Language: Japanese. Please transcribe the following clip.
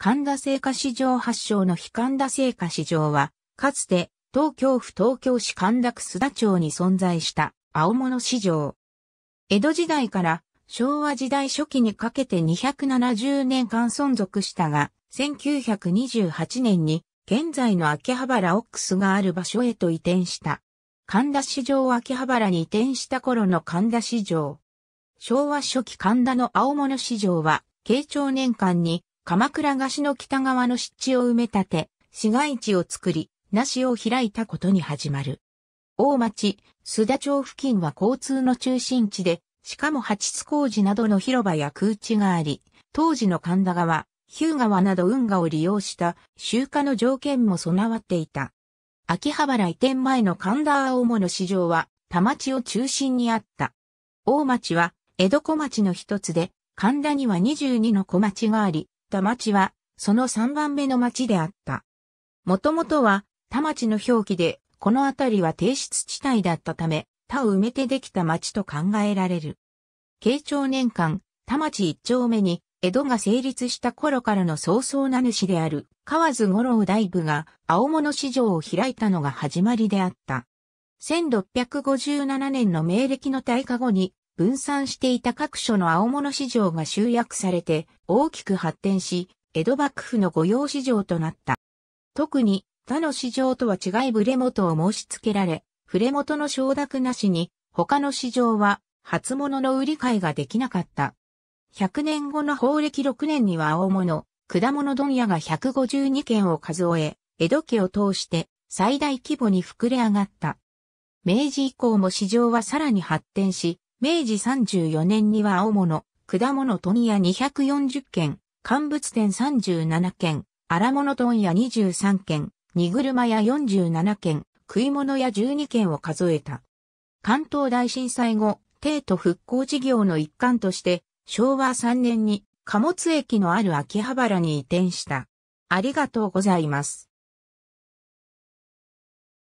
神田製菓市場発祥の非神田製菓市場は、かつて東京府東京市神田区須田町に存在した青物市場。江戸時代から昭和時代初期にかけて270年間存続したが、1928年に現在の秋葉原オックスがある場所へと移転した。神田市場秋葉原に移転した頃の神田市場。昭和初期神田の青物市場は、慶長年間に鎌倉菓子の北側の湿地を埋め立て、市街地を作り、梨を開いたことに始まる。大町、須田町付近は交通の中心地で、しかも八津工事などの広場や空地があり、当時の神田川、日向川など運河を利用した集荷の条件も備わっていた。秋葉原移転前の神田青物市場は、田町を中心にあった。大町は、江戸小町の一つで、神田には22の小町があり、った町は、その3番目の町であった。もともとは、田町の表記で、この辺りは低湿地帯だったため、他を埋めてできた町と考えられる。慶長年間、田町一丁目に、江戸が成立した頃からの早々な主である、河津五郎大部が、青物市場を開いたのが始まりであった。1657年の明暦の大火後に、分散していた各所の青物市場が集約されて大きく発展し、江戸幕府の御用市場となった。特に他の市場とは違いブレ元を申し付けられ、フレ元の承諾なしに他の市場は初物の売り買いができなかった。100年後の法暦6年には青物、果物問屋が152件を数え、江戸家を通して最大規模に膨れ上がった。明治以降も市場はさらに発展し、明治34年には青物、果物問屋240件、乾物店37件、荒物問屋23件、荷車屋47件、食い物屋12件を数えた。関東大震災後、帝都復興事業の一環として、昭和3年に貨物駅のある秋葉原に移転した。ありがとうございます。